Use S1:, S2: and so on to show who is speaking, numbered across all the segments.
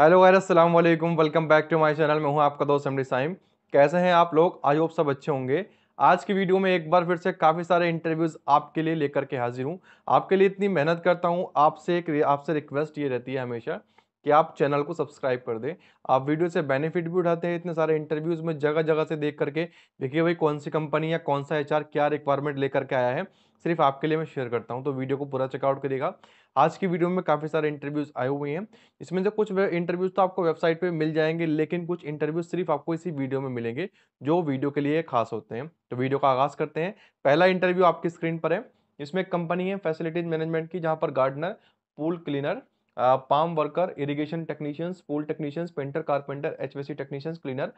S1: hello गैर अस्सलाम वालेकुम welcome back to my channel मैं हूं आपका दोस्त अमरी साइम कैसे हैं आप लोग आई होप सब अच्छे होंगे आज की वीडियो में एक बार फिर से काफ़ी सारे इंटरव्यूज़ आपके लिए लेकर के हाजिर हूं आपके लिए इतनी मेहनत करता हूं आपसे एक आपसे रिक्वेस्ट ये रहती है हमेशा कि आप चैनल को सब्सक्राइब कर दें आप वीडियो से बेनिफिट भी उठाते हैं इतने सारे इंटरव्यूज़ में जगह जगह से देख करके देखिए भाई कौन सी कंपनी या कौन सा एच क्या रिक्वायरमेंट लेकर के आया है सिर्फ आपके लिए मैं शेयर करता हूँ तो वीडियो को पूरा चेकआउट करिएगा आज की वीडियो में काफ़ी सारे इंटरव्यूज़ आए हुए हैं इसमें से कुछ इंटरव्यूज़ तो आपको वेबसाइट पे मिल जाएंगे लेकिन कुछ इंटरव्यूज़ सिर्फ आपको इसी वीडियो में मिलेंगे जो वीडियो के लिए खास होते हैं तो वीडियो का आगाज़ करते हैं पहला इंटरव्यू आपकी स्क्रीन पर है इसमें कंपनी है फैसिलिटीज़ मैनेजमेंट की जहाँ पर gardener pool cleaner palm worker irrigation technicians pool technicians painter carpenter H technicians cleaner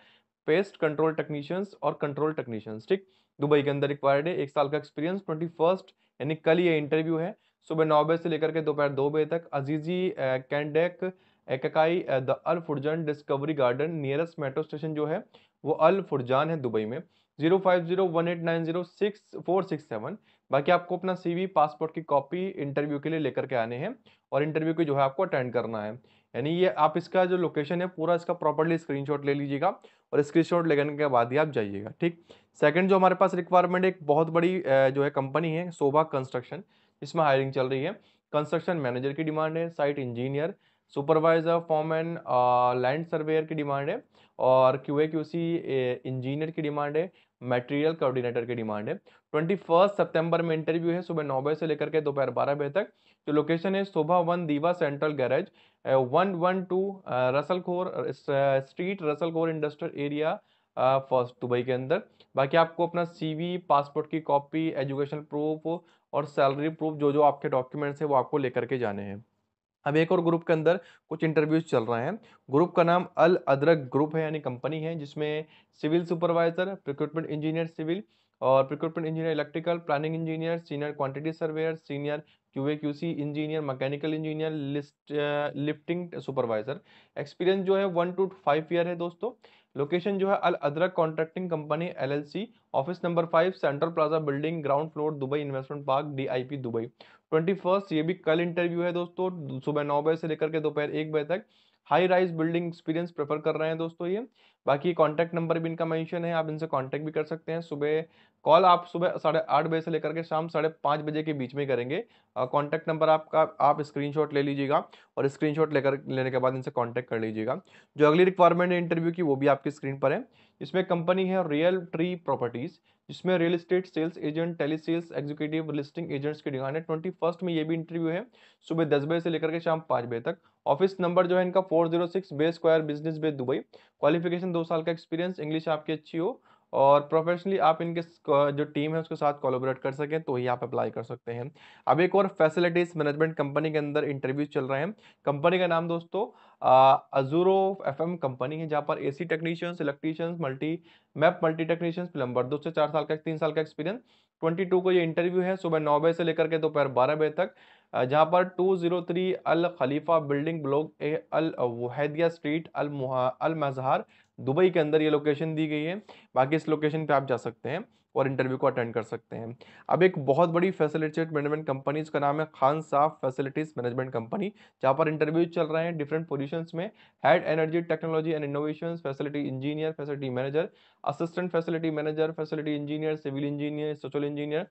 S1: pest control technicians और कंट्रोल टेक्नीशियंस ठीक दुबई के अंदर रिक्वायर्ड है एक साल का एक्सपीरियंस ट्वेंटी फर्स्ट यानी कल ये इंटरव्यू है सुबह नौ बजे से लेकर के दोपहर दो बजे तक अजीजी कैंडेक एककाई the Al Furjan Discovery Garden nearest metro station जो है वो अल फुरजान है दुबई में zero five zero one eight nine zero six four six seven बाकी आपको अपना सीवी पासपोर्ट की कॉपी इंटरव्यू के लिए लेकर के आने हैं और इंटरव्यू की जो है आपको अटेंड करना है यानी ये आप इसका जो लोकेशन है पूरा इसका प्रॉपरली स्क्रीनशॉट ले लीजिएगा और स्क्रीनशॉट लेने के बाद ही आप जाइएगा ठीक सेकंड जो हमारे पास रिक्वायरमेंट एक बहुत बड़ी जो है कंपनी है शोभा कंस्ट्रक्शन इसमें हायरिंग चल रही है कंस्ट्रक्शन मैनेजर की डिमांड है site engineer supervisor foreman land surveyor की डिमांड है और क्यू ए सी इंजीनियर की डिमांड है मटेरियल कोऑर्डिनेटर की डिमांड है ट्वेंटी फर्स्ट सेप्टेम्बर में इंटरव्यू है सुबह नौ बजे से लेकर के दोपहर बारह बजे तक जो लोकेशन है शोभा वन दीवा central garage one one two Ras Al Khor street Ras Al Khor industrial area first Dubai के अंदर बाकी आपको अपना सीवी पासपोर्ट की कॉपी एजुकेशन प्रूफ और सैलरी प्रूफ जो जो आपके डॉक्यूमेंट्स हैं वो आपको लेकर के जाने हैं अब एक और ग्रुप के अंदर कुछ इंटरव्यूज चल रहे हैं ग्रुप का नाम अल अदरक ग्रुप है यानी कंपनी है जिसमें civil supervisor recruitment engineer civil और recruitment engineer electrical planning engineer senior quantity surveyor senior Q A Q C engineer mechanical engineer list lifting supervisor experience जो है वन टू फाइव ईयर है दोस्तों location जो है Al अदरक contracting company LLC office number five central plaza building ground floor Dubai investment park DIP Dubai twenty first ये भी कल इंटरव्यू है दोस्तों सुबह नौ बजे से लेकर के दोपहर एक बजे तक high rise building experience prefer कर रहे हैं दोस्तों ये बाकी कॉन्टैक्ट नंबर भी इनका मेंशन है आप इनसे कॉन्टैक्ट भी कर सकते हैं सुबह कॉल आप सुबह साढ़े आठ बजे से लेकर के शाम साढ़े पाँच बजे के बीच में करेंगे कॉन्टैक्ट नंबर आपका आप स्क्रीनशॉट ले लीजिएगा और स्क्रीनशॉट लेकर लेने के बाद इनसे कॉन्टैक्ट कर लीजिएगा जो अगली रिक्वायरमेंट है इंटरव्यू की वो भी आपकी स्क्रीन पर है इसमें कंपनी है रियल ट्री प्रॉपर्टीज़ जिसमें real estate sales agent telesales executive listing agents की डिमांड है ट्वेंटी फर्स्ट में ये भी इंटरव्यू है सुबह दस बजे से लेकर के शाम पाँच बजे तक ऑफिस नंबर जो है इनका four zero six bay square business bay Dubai qualification दो साल का एक्सपीरियंस इंग्लिश आपकी अच्छी हो और प्रोफेशनली आप इनके जो टीम है उसके साथ कोलोबरेट कर सकें तो ही आप अप्लाई कर सकते हैं अब एक और फैसिलिटीज़ मैनेजमेंट कंपनी के अंदर इंटरव्यू चल रहे हैं कंपनी का नाम दोस्तों अजूरो एफ कंपनी है जहाँ पर A C technicians electricians multi map multi technicians plumber दो से चार साल का तीन साल का एक्सपीरियंस ट्वेंटी टू को ये इंटरव्यू है सुबह नौ बजे से लेकर के दोपहर बारह बजे तक जहाँ पर two zero three Al Khalifa building block A Al Wahdia street Al Al Mazhar Dubai के अंदर ये लोकेशन दी गई है बाकी इस लोकेशन पे आप जा सकते हैं और इंटरव्यू को अटेंड कर सकते हैं अब एक बहुत बड़ी फैसिलिटेट मैनेजमेंट कंपनी इसका नाम है खान साफ फैसिलिटीज मैनेजमेंट कंपनी जहाँ पर इंटरव्यू चल रहे हैं डिफरेंट पोजीशंस में head energy technology and innovation facility engineer facility manager assistant facility manager facility engineer civil engineer social engineer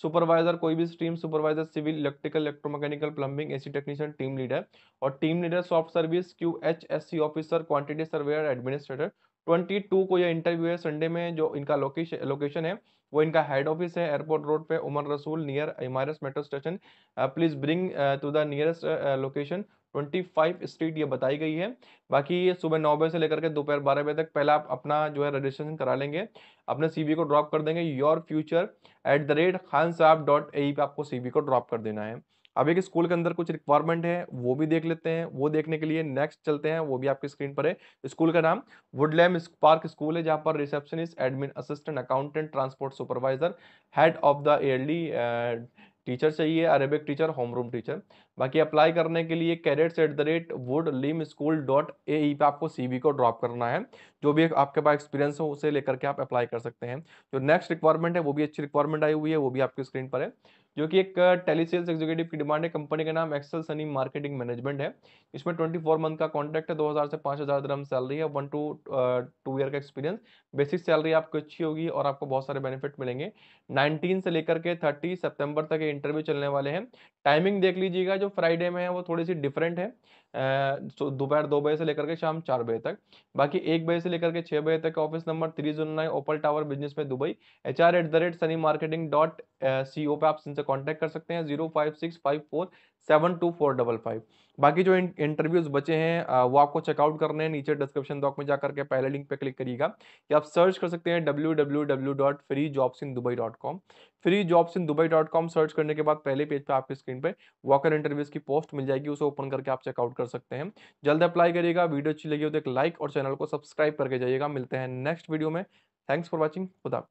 S1: supervisor कोई भी stream supervisor civil electrical electromechanical plumbing AC technician team leader और team leader soft service Q H S C officer quantity surveyor administrator twenty two को यह interview है Sunday में जो इनका location location है वो इनका हेड ऑफिस है एयरपोर्ट रोड पे उमर रसूल near Emirates metro station please bring to the nearest location twenty five street ये बताई गई है बाकी ये सुबह नौ बजे से लेकर के दोपहर बारह बजे तक पहले आप अपना जो है रजिस्ट्रेशन करा लेंगे अपने सीवी को ड्रॉप कर देंगे your future at the rate Khan Sahab dot A e पे आपको सीवी को ड्रॉप कर देना है अब एक स्कूल के अंदर कुछ रिक्वायरमेंट है वो भी देख लेते हैं वो देखने के लिए नेक्स्ट चलते हैं वो भी आपकी स्क्रीन पर है स्कूल का नाम वुडलैम पार्क स्कूल है जहाँ पर receptionist admin assistant accountant transport supervisor head of the early teacher चाहिए Arabic teacher home room teacher बाकी अप्लाई करने के लिए cadets at the rate Woodlem school dot A E पर आपको सीवी को ड्रॉप करना है जो भी आपके पास एक्सपीरियंस हो उसे लेकर के आप अप्लाई कर सकते हैं जो नेक्स्ट रिक्वायरमेंट है वो भी अच्छी रिक्वायरमेंट आई हुई है वो भी आपकी स्क्रीन पर है जो कि एक टेली सेल्स एग्जीक्यूटिव की डिमांड है कंपनी का नाम एक्सेल सनी मार्केटिंग मैनेजमेंट है इसमें 24 मंथ का कॉन्ट्रैक्ट है 2000 से 5000 हज़ार दरम सैलरी है वन टू टू ईयर का एक्सपीरियंस बेसिक सैलरी आपको अच्छी होगी और आपको बहुत सारे बेनिफिट मिलेंगे नाइनटीन से लेकर के थर्टी सेप्टेम्बर तक ये इंटरव्यू चलने वाले हैं टाइमिंग देख लीजिएगा जो फ्राइडे में है वो थोड़ी सी डिफरेंट है दोपहर दो बजे से लेकर के शाम चार बजे तक बाकी एक बजे से लेकर के छः बजे तक office number three zero nine opal tower business में Dubai H R at the rate sunny marketing dot C O e पे आप इनसे कॉन्टैक्ट कर सकते हैं zero five six five four seven two four double five बाकी जो interviews बचे हैं वो आपको चेकआउट करने हैं नीचे डिस्क्रिप्शन बॉक्स में जाकर के पहले लिंक पे क्लिक करिएगा या आप सर्च कर सकते हैं W W W dot free jobs in Dubai dot com free jobs in Dubai dot com search करने के बाद पहले पेज पे आपकी स्क्रीन पे वॉकर इंटरव्यूज की पोस्ट मिल जाएगी उसे ओपन करके आप चेकआउट कर कर सकते हैं जल्द अप्लाई करिएगा वीडियो अच्छी लगी हो तो एक लाइक और चैनल को सब्सक्राइब करके जाइएगा मिलते हैं नेक्स्ट वीडियो में थैंक्स फॉर वॉचिंग खुदा